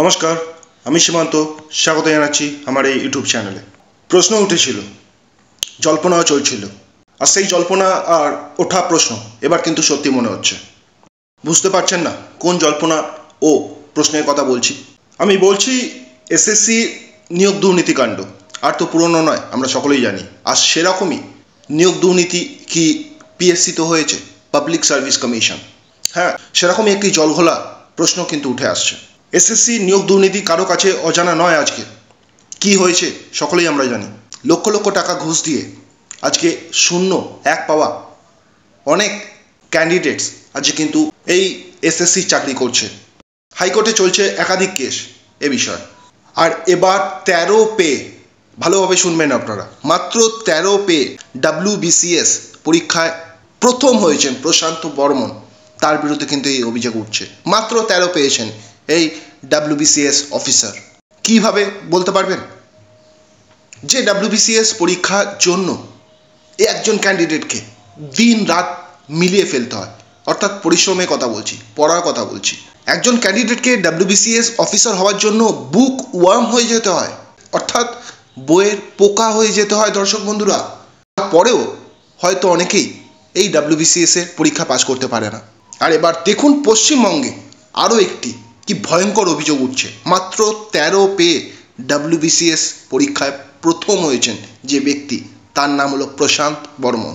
নমস্কার আমি সীমান্ত স্বাগত জানাচ্ছি আমার এই ইউটিউব চ্যানেলে প্রশ্ন উঠেছিল জল্পনাও চলছিল আর সেই জল্পনা আর ওঠা প্রশ্ন এবার কিন্তু সত্যি মনে হচ্ছে বুঝতে পারছেন না কোন জল্পনা ও প্রশ্নের কথা বলছি আমি বলছি এসএসসি নিয়োগ দুর্নীতিকাণ্ড আর তো পুরনো নয় আমরা সকলেই জানি আর সেরকমই নিয়োগ দুর্নীতি কি পিএসসি তো হয়েছে পাবলিক সার্ভিস কমিশন হ্যাঁ সেরকমই একটি জলঘোলা প্রশ্ন কিন্তু উঠে আসছে এসএসসি নিয়োগ দুর্নীতি কারো কাছে অজানা নয় আজকে কি হয়েছে সকলেই আমরা জানি লক্ষ লক্ষ টাকা ঘুষ দিয়ে আজকে শূন্য এক পাওয়া অনেক ক্যান্ডিডেটস আজকে কিন্তু এই এসএসসি চাকরি করছে হাইকোর্টে চলছে একাধিক কেস এ বিষয়ে আর এবার তেরো পে ভালোভাবে শুনবেন আপনারা মাত্র তেরো পে বিসিএস পরীক্ষায় প্রথম হয়েছেন প্রশান্ত বর্মন তার বিরুদ্ধে কিন্তু এই অভিযোগ উঠছে মাত্র তেরো পেয়েছেন এই ডাব্লিউবিসিএস অফিসার কিভাবে বলতে পারবেন যে ডাব্লিউবিসিএস পরীক্ষার জন্য একজন ক্যান্ডিডেটকে দিন রাত মিলিয়ে ফেলতে হয় অর্থাৎ পরিশ্রমের কথা বলছি পড়ার কথা বলছি একজন ক্যান্ডিডেটকে ডাব্লিউবিসিএস অফিসার হওয়ার জন্য বুক ওয়ার্ম হয়ে যেতে হয় অর্থাৎ বইয়ের পোকা হয়ে যেতে হয় দর্শক বন্ধুরা তারপরেও হয়তো অনেকেই এই ডাব্লিউবিসিএস এর পরীক্ষা পাশ করতে পারে না আর এবার দেখুন পশ্চিমবঙ্গে আরও একটি কি ভয়ঙ্কর অভিযোগ উঠছে মাত্র তেরো পেয়ে ডাব্লিউবিসিএস পরীক্ষায় প্রথম হয়েছেন যে ব্যক্তি তার নাম হলো প্রশান্ত বর্মন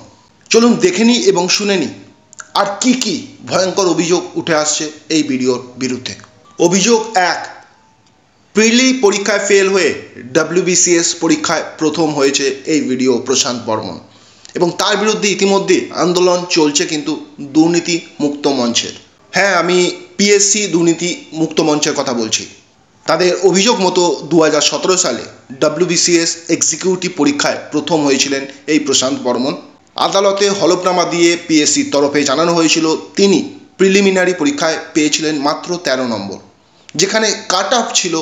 চলুন দেখে নিই এবং শুনে নিই আর কি কি ভয়ঙ্কর অভিযোগ উঠে আসছে এই ভিডিওর বিরুদ্ধে অভিযোগ এক প্রিলি পরীক্ষায় ফেল হয়ে ডাব্লিউবিসিএস পরীক্ষায় প্রথম হয়েছে এই ভিডিও প্রশান্ত বর্মন এবং তার বিরুদ্ধে ইতিমধ্যে আন্দোলন চলছে কিন্তু দুর্নীতি মুক্ত মঞ্চের হ্যাঁ আমি পিএসসি দুর্নীতি মুক্ত মঞ্চের কথা বলছি তাদের অভিযোগ মতো দু সালে ডব্লিউবিসিএস এক্সিকিউটিভ পরীক্ষায় প্রথম হয়েছিলেন এই প্রশান্ত বর্মন আদালতে হলফনামা দিয়ে পিএসসির তরফে জানানো হয়েছিল তিনি প্রিলিমিনারি পরীক্ষায় পেয়েছিলেন মাত্র ১৩ নম্বর যেখানে কাট অফ ছিল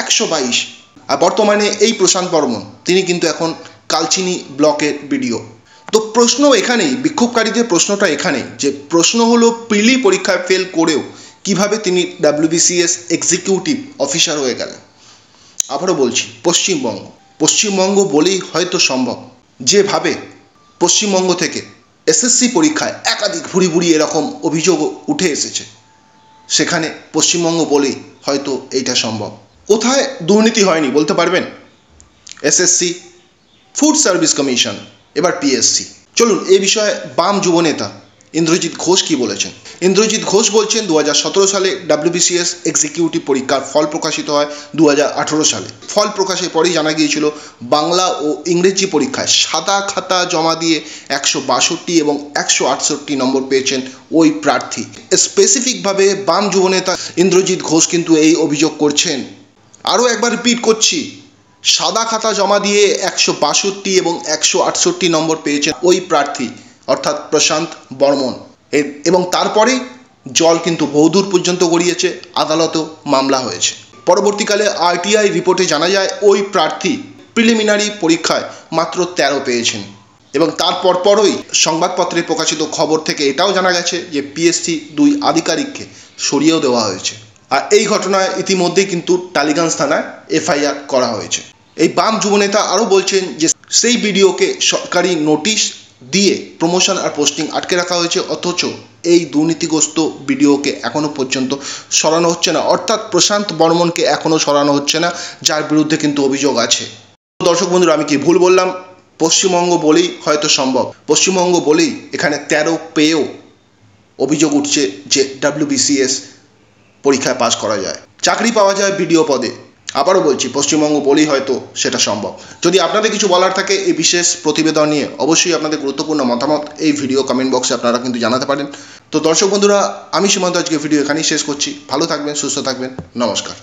একশো বাইশ আর বর্তমানে এই প্রশান্ত বর্মন তিনি কিন্তু এখন কালচিনি ব্লকের বিডিও তো প্রশ্ন এখানেই বিক্ষোভকারীদের প্রশ্নটা এখানেই যে প্রশ্ন হলো প্রিলি পরীক্ষায় ফেল করেও কিভাবে তিনি ডাব্লিউবিসিএস এক্সিকিউটিভ অফিসার হয়ে গেলেন আবারও বলছি পশ্চিমবঙ্গ পশ্চিমবঙ্গ বলেই হয়তো সম্ভব যেভাবে পশ্চিমবঙ্গ থেকে এসএসসি পরীক্ষায় একাধিক ভুড়ি ভুড়ি এরকম অভিযোগ উঠে এসেছে সেখানে পশ্চিমবঙ্গ বলেই হয়তো এইটা সম্ভব কোথায় দুর্নীতি হয়নি বলতে পারবেন এসএসসি ফুড সার্ভিস কমিশন এবার পিএসসি চলুন এ বিষয়ে বাম যুবনেতা ইন্দ্রজিৎ ঘোষ কি বলেছেন ইন্দ্রজিৎ ঘোষ বলছেন দু সালে ডাব্লিউবিসিএস এক্সিকিউটিভ পরীক্ষার ফল প্রকাশিত হয় দু সালে ফল প্রকাশের পরেই জানা গিয়েছিল বাংলা ও ইংরেজি পরীক্ষায় সাদা খাতা জমা দিয়ে একশো বাষট্টি এবং একশো আটষট্টি নম্বর পেয়েছেন ওই প্রার্থী স্পেসিফিকভাবে বাম যুবনেতা ইন্দ্রজিৎ ঘোষ কিন্তু এই অভিযোগ করছেন আরও একবার রিপিট করছি সাদা খাতা জমা দিয়ে একশো বাষট্টি এবং একশো আটষট্টি নম্বর পেয়েছেন ওই প্রার্থী অর্থাৎ প্রশান্ত বর্মন এবং তারপরেই জল কিন্তু বহুদূর পর্যন্ত গড়িয়েছে আদালতেও মামলা হয়েছে পরবর্তীকালে আরটিআই রিপোর্টে জানা যায় ওই প্রার্থী প্রিলিমিনারি পরীক্ষায় মাত্র ১৩ পেয়েছেন এবং তার পরপরই সংবাদপত্রে প্রকাশিত খবর থেকে এটাও জানা গেছে যে পিএসসি দুই আধিকারিককে সরিয়েও দেওয়া হয়েছে আর এই ঘটনায় ইতিমধ্যেই কিন্তু টালিগঞ্জ থানায় এফআইআর করা হয়েছে এই বাম যুবনেতা আরও বলছেন যে সেই ভিডিওকে সরকারি নোটিশ দিয়ে প্রমোশন আর পোস্টিং আটকে রাখা হয়েছে অথচ এই দুর্নীতিগ্রস্ত ভিডিওকে এখনও পর্যন্ত সরানো হচ্ছে না অর্থাৎ প্রশান্ত বর্মনকে এখনও সরানো হচ্ছে না যার বিরুদ্ধে কিন্তু অভিযোগ আছে দর্শক বন্ধুরা আমি কি ভুল বললাম পশ্চিমবঙ্গ বলেই হয়তো সম্ভব পশ্চিমবঙ্গ বলেই এখানে তেরো পেয়েও অভিযোগ উঠছে যে ডাব্লিউবিসিএস পরীক্ষায় পাশ করা যায় চাকরি পাওয়া যায় বিডিও পদে আবারও বলছি পশ্চিমবঙ্গ বলেই হয়তো সেটা সম্ভব যদি আপনাদের কিছু বলার থাকে এই বিশেষ প্রতিবেদন নিয়ে অবশ্যই আপনাদের গুরুত্বপূর্ণ মতামত এই ভিডিও কমেন্ট বক্সে আপনারা কিন্তু জানাতে পারেন তো দর্শক বন্ধুরা আমি সীমান্ত আজকে ভিডিও এখানেই শেষ করছি ভালো থাকবেন সুস্থ থাকবেন নমস্কার